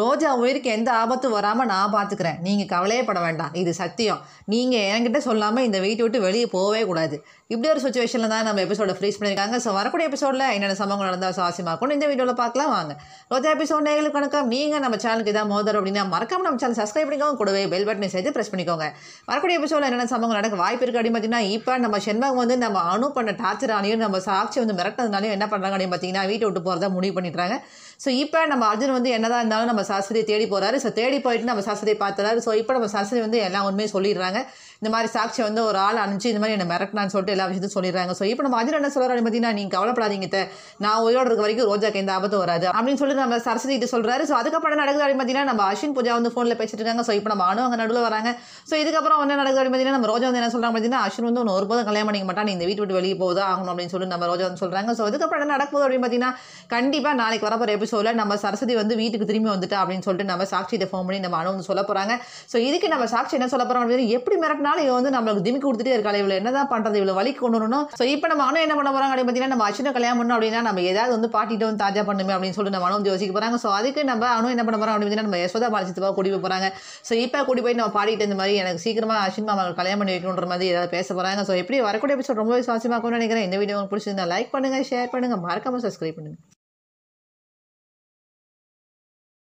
ரோஜா உயிருக்கு எந்த ஆபத்தும் வராமல் நான் பார்த்துக்கிறேன் நீங்கள் கவலையே பட வேண்டாம் இது சத்தியம் நீங்கள் என்கிட்ட சொல்லாமல் இந்த வீட்டை விட்டு வெளியே போகவே கூடாது இப்படி ஒரு சுச்சுவேஷனில் தான் நம்ம எபிசோட ஃப்ரீஸ் பண்ணியிருக்காங்க ஸோ வரக்கூடிய எபிசோடில் என்னென்ன சம்பவங்கள் நடந்தால் சுவாசியமாக இருக்கும் இந்த வீடியோவில் பார்க்கலாம் வாங்க ரோஜா எபிசோட் நேர்களுக்கு வணக்கம் நீங்கள் நம்ம சேனலுக்கு இதாக மோதர் அப்படின்னா மறக்காம நம்ம சேனல் சப்ஸ்கிரைப் பண்ணிக்கோங்க கூடவே பெல் பட்டனை சேர்த்து ப்ரெஸ் பண்ணிக்கோங்க வரக்கூடிய எபிசோடில் என்னென்ன சம்பவங்கள் நடக்க வாய்ப்பு இருக்குது அப்படின்னு பார்த்தீங்கன்னா இப்போ நம்ம செண்பகம் வந்து நம்ம அணு பண்ண டார்ச்சராலையும் நம்ம சாட்சி வந்து மிரட்டினதுனாலையும் என்ன பண்ணுறாங்க அப்படின்னு பார்த்தீங்கன்னா வீட்டை விட்டு போகிறதா முடிவு பண்ணிடுறாங்க ஸோ இப்போ நம்ம அர்ஜுன் வந்து என்னதான் இருந்தாலும் நம்ம சாஸ்திரியை தேடி போகிறாரு ஸோ தேடி போயிட்டு நம்ம சாஸ்திரியை பார்த்துறாரு ஸோ இப்போ நம்ம சாஸ்திரி வந்து எல்லா உண்மையும் சொல்லிடுறாங்க இந்த மாதிரி சாட்சி வந்து ஒரு ஆள் அனுப்பிச்சு இந்த மாதிரி என்னை மிரட்டினான்னு சொல்லிட்டு எல்லா விஷயத்தையும் சொல்லிடுறாங்க ஸோ இப்போ நம்ம அதில் என்ன சொல்கிறாரு பார்த்தீங்கன்னா நீங்கள் கவலைப்படாதீங்க நான் உயிரோடு இருக்க வரைக்கும் ரோஜாக்கு எந்த ஆபத்தும் வராது அப்படின்னு சொல்லி நம்ம சரஸ்வதி கிட்ட சொல்கிறாரு ஸோ அதுக்கப்புறம் நடக்குது அப்படின்னு பார்த்தீங்கன்னா நம்ம அஸ்வின் பூஜா வந்து ஃபோனில் பேசிட்டு இருக்காங்க ஸோ இப்போ நம்ம அணு அங்கே நடுவில் வராங்க ஸோ இதுக்கப்புறம் வந்து நடக்குது அப்படின்னு பார்த்தீங்கன்னா நம்ம ரோஜா வந்து என்ன சொல்கிறாங்க பார்த்தீங்கன்னா அஸ்வின் வந்து ஒன்று ஒருபோதும் கல்யாணம் பண்ணிக்க மாட்டான் இந்த வீட்டு விட்டு வெளியே போதும் ஆகணும் அப்படின்னு சொல்லி நம்ம ரோஜா வந்து சொல்கிறாங்க ஸோ அதுக்கப்புறம் என்ன நடக்குது அப்படின்னு பார்த்தீங்கன்னா கண்டிப்பாக நாளைக்கு வரப்போ எபிசோடில் நம்ம சரஸ்வதி வந்து வீட்டுக்கு திரும்பி வந்துட்டா அப்படின்னு சொல்லிட்டு நம்ம சாட்சியை ஃபோன் பண்ணி நம்ம அணு வந்து சொல்ல போகிறாங்க ஸோ இதுக்கு நம்ம சாட்சி என்ன சொல்ல போகிறோம் அப்படின்னு எப்படி மிரட்டினாலும் இவன் வந்து நம்மளுக்கு திமி கொடுத்துட்டே இருக்காள் இவ்வளோ என்ன தான் பண்ணுறது இவ்வளோ வழிக்கு கொண்டு வரணும் ஸோ இப்போ நம்ம மனம் என்ன பண்ண போகிறாங்க அப்படின்னு பார்த்தீங்கன்னா நம்ம அச்சுன கல்யாணம் பண்ணணும் அப்படின்னா நம்ம ஏதாவது வந்து பாட்டிட்டு வந்து தாஜா பண்ணுமே அப்படின்னு சொல்லிட்டு நம்ம மனம் யோசிக்க போகிறாங்க ஸோ அதுக்கு நம்ம அணு என்ன பண்ண போகிறாங்க அப்படின்னு நம்ம யசோதா பாலசித்துவா கூடி போய் போகிறாங்க ஸோ இப்போ கூடி போய் நம்ம பாடிட்டு இந்த மாதிரி எனக்கு சீக்கிரமாக அஸ்வின் மாமா கல்யாணம் பண்ணி வைக்கணுன்ற மாதிரி ஏதாவது பேச போகிறாங்க ஸோ எப்படி வரக்கூடிய எபிசோட் ரொம்பவே சுவாசியமாக நினைக்கிறேன் இந்த வீடியோ உங்களுக்கு பிடிச்சிருந்தா லைக் பண்ணுங்கள் ஷேர் பண்ணுங்கள் மறக்காமல் சப்ஸ்கிரைப் பண்ணுங்கள்